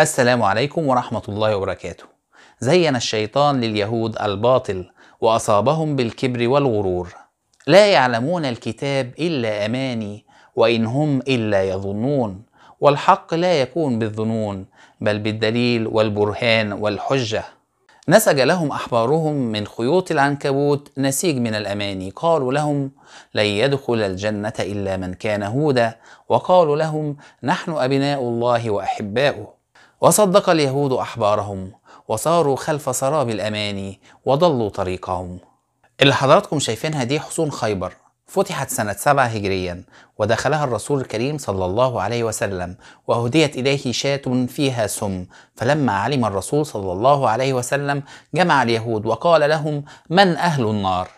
السلام عليكم ورحمة الله وبركاته. زين الشيطان لليهود الباطل وأصابهم بالكبر والغرور. لا يعلمون الكتاب إلا أماني وإن هم إلا يظنون والحق لا يكون بالظنون بل بالدليل والبرهان والحجة. نسج لهم أحبارهم من خيوط العنكبوت نسيج من الأماني قالوا لهم لن يدخل الجنة إلا من كان هودا وقالوا لهم نحن أبناء الله وأحباؤه وصدق اليهود أحبارهم وصاروا خلف سراب الأماني وضلوا طريقهم اللي حضراتكم شايفينها دي حصون خيبر فتحت سنة 7 هجريا ودخلها الرسول الكريم صلى الله عليه وسلم وهديت إليه شاة فيها سم فلما علم الرسول صلى الله عليه وسلم جمع اليهود وقال لهم من أهل النار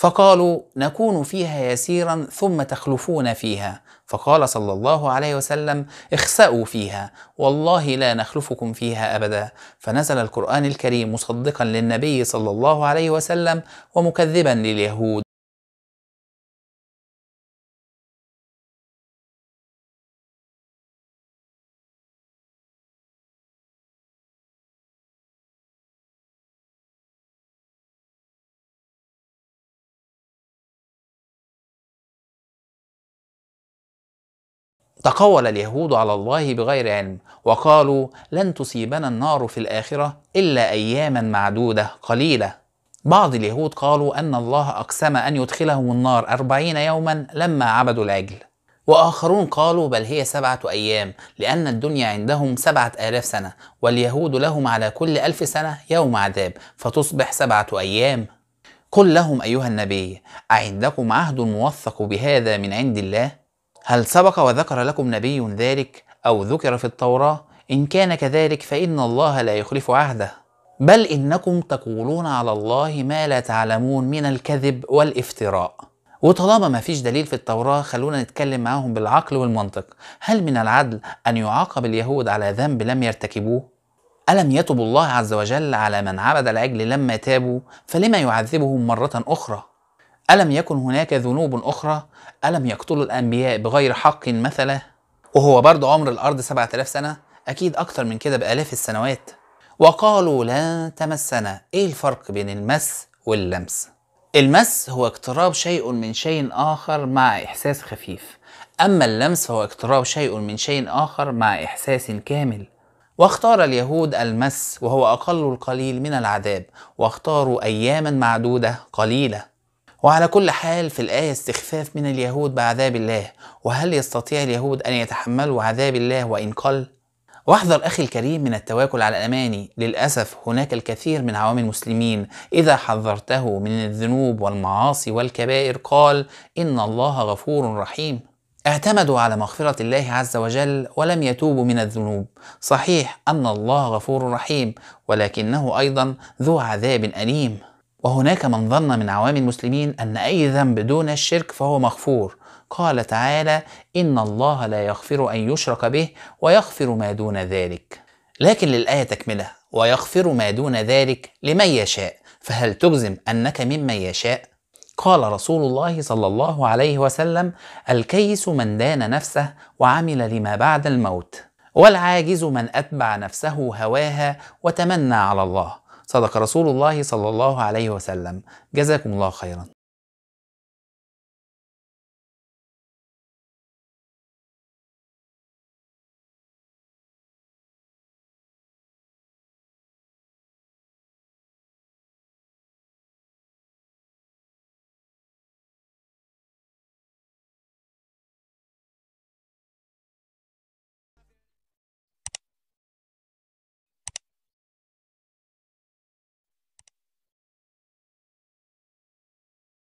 فقالوا نكون فيها يسيرا ثم تخلفون فيها فقال صلى الله عليه وسلم اخسأوا فيها والله لا نخلفكم فيها أبدا فنزل القرآن الكريم مصدقا للنبي صلى الله عليه وسلم ومكذبا لليهود تقول اليهود على الله بغير علم وقالوا لن تصيبنا النار في الاخره الا اياما معدوده قليله بعض اليهود قالوا ان الله اقسم ان يدخلهم النار اربعين يوما لما عبدوا العجل واخرون قالوا بل هي سبعه ايام لان الدنيا عندهم سبعه الاف سنه واليهود لهم على كل الف سنه يوم عذاب فتصبح سبعه ايام قل لهم ايها النبي اعندكم عهد موثق بهذا من عند الله هل سبق وذكر لكم نبي ذلك أو ذكر في التوراة؟ إن كان كذلك فإن الله لا يخلف عهده بل إنكم تقولون على الله ما لا تعلمون من الكذب والافتراء وطالما ما فيش دليل في التوراة خلونا نتكلم معاهم بالعقل والمنطق هل من العدل أن يعاقب اليهود على ذنب لم يرتكبوه؟ ألم يتب الله عز وجل على من عبد العجل لما تابوا فلما يعذبهم مرة أخرى؟ ألم يكن هناك ذنوب أخرى ألم يقتلوا الأنبياء بغير حق مثلا وهو برضه عمر الأرض 7000 سنة أكيد أكتر من كده بآلاف السنوات وقالوا لا تمسنا إيه الفرق بين المس واللمس المس هو اقتراب شيء من شيء آخر مع إحساس خفيف أما اللمس فهو اقتراب شيء من شيء آخر مع إحساس كامل واختار اليهود المس وهو أقل القليل من العذاب واختاروا أياما معدودة قليلة وعلى كل حال في الآية استخفاف من اليهود بعذاب الله وهل يستطيع اليهود أن يتحملوا عذاب الله وإن قل؟ واحذر أخي الكريم من التواكل على الأماني للأسف هناك الكثير من عوام المسلمين إذا حذرته من الذنوب والمعاصي والكبائر قال إن الله غفور رحيم اعتمدوا على مغفرة الله عز وجل ولم يتوبوا من الذنوب صحيح أن الله غفور رحيم ولكنه أيضا ذو عذاب أليم وهناك من ظن من عوام المسلمين أن أي ذنب دون الشرك فهو مغفور قال تعالى إن الله لا يغفر أن يشرك به ويغفر ما دون ذلك لكن للآية تكملة ويغفر ما دون ذلك لمن يشاء فهل تجزم أنك ممن يشاء؟ قال رسول الله صلى الله عليه وسلم الكيس من دان نفسه وعمل لما بعد الموت والعاجز من أتبع نفسه هواها وتمنى على الله صدق رسول الله صلى الله عليه وسلم جزاكم الله خيرا